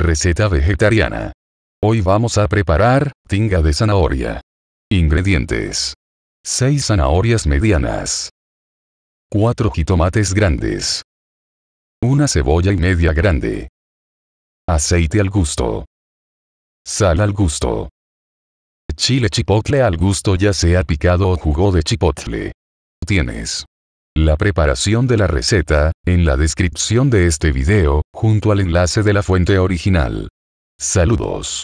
Receta vegetariana. Hoy vamos a preparar tinga de zanahoria. Ingredientes. 6 zanahorias medianas. 4 jitomates grandes. Una cebolla y media grande. Aceite al gusto. Sal al gusto. Chile chipotle al gusto ya sea picado o jugo de chipotle. Tienes la preparación de la receta, en la descripción de este video, junto al enlace de la fuente original. Saludos.